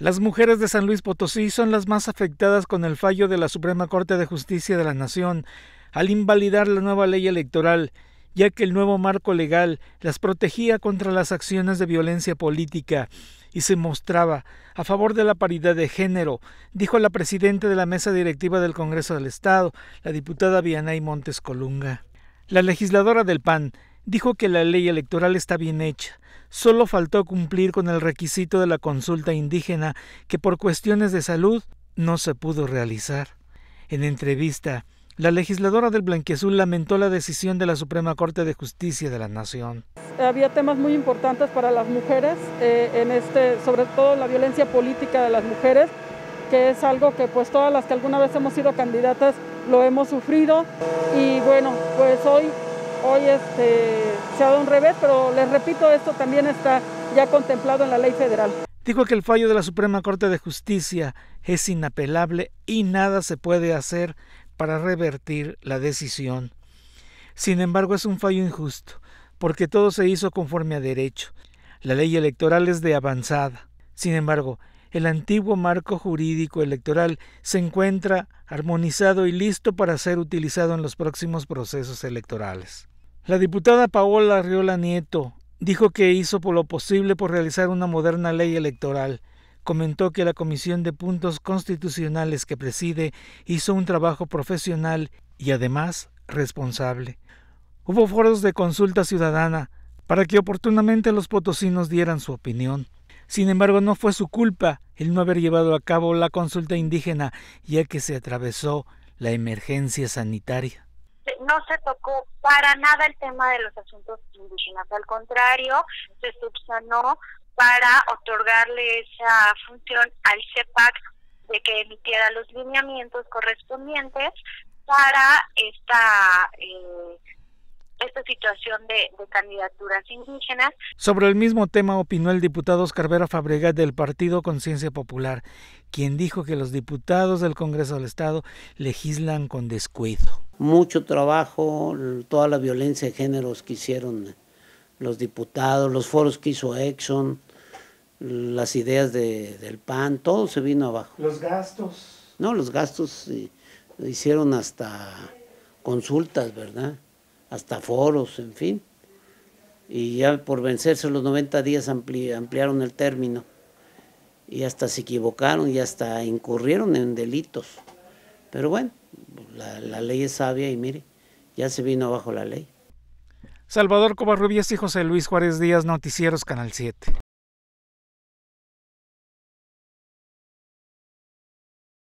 Las mujeres de San Luis Potosí son las más afectadas con el fallo de la Suprema Corte de Justicia de la Nación al invalidar la nueva ley electoral, ya que el nuevo marco legal las protegía contra las acciones de violencia política y se mostraba a favor de la paridad de género, dijo la presidenta de la mesa directiva del Congreso del Estado, la diputada Vianay Montes Colunga. La legisladora del PAN dijo que la ley electoral está bien hecha. Solo faltó cumplir con el requisito de la consulta indígena que por cuestiones de salud no se pudo realizar. En entrevista, la legisladora del blanquezul lamentó la decisión de la Suprema Corte de Justicia de la Nación. Había temas muy importantes para las mujeres, eh, en este, sobre todo la violencia política de las mujeres, que es algo que pues todas las que alguna vez hemos sido candidatas lo hemos sufrido y bueno, pues hoy hoy este, se ha dado un revés, pero les repito, esto también está ya contemplado en la ley federal. Dijo que el fallo de la Suprema Corte de Justicia es inapelable y nada se puede hacer para revertir la decisión. Sin embargo, es un fallo injusto, porque todo se hizo conforme a derecho. La ley electoral es de avanzada. Sin embargo, el antiguo marco jurídico electoral se encuentra armonizado y listo para ser utilizado en los próximos procesos electorales. La diputada Paola Riola Nieto dijo que hizo por lo posible por realizar una moderna ley electoral. Comentó que la Comisión de Puntos Constitucionales que preside hizo un trabajo profesional y además responsable. Hubo foros de consulta ciudadana para que oportunamente los potosinos dieran su opinión. Sin embargo, no fue su culpa el no haber llevado a cabo la consulta indígena, ya que se atravesó la emergencia sanitaria no se tocó para nada el tema de los asuntos indígenas, al contrario, se subsanó para otorgarle esa función al CEPAC de que emitiera los lineamientos correspondientes para esta eh, esta situación de, de, candidaturas indígenas. Sobre el mismo tema opinó el diputado Oscar Vera Fabregat del Partido Conciencia Popular, quien dijo que los diputados del Congreso del Estado legislan con descuido mucho trabajo, toda la violencia de géneros que hicieron los diputados, los foros que hizo Exxon, las ideas de, del PAN, todo se vino abajo. ¿Los gastos? No, los gastos hicieron hasta consultas, ¿verdad? Hasta foros, en fin. Y ya por vencerse los 90 días ampliaron el término. Y hasta se equivocaron y hasta incurrieron en delitos. Pero bueno, la, ley es sabia y mire, ya se vino bajo la ley. Salvador Covarrubias y José Luis Juárez Díaz, Noticieros Canal 7.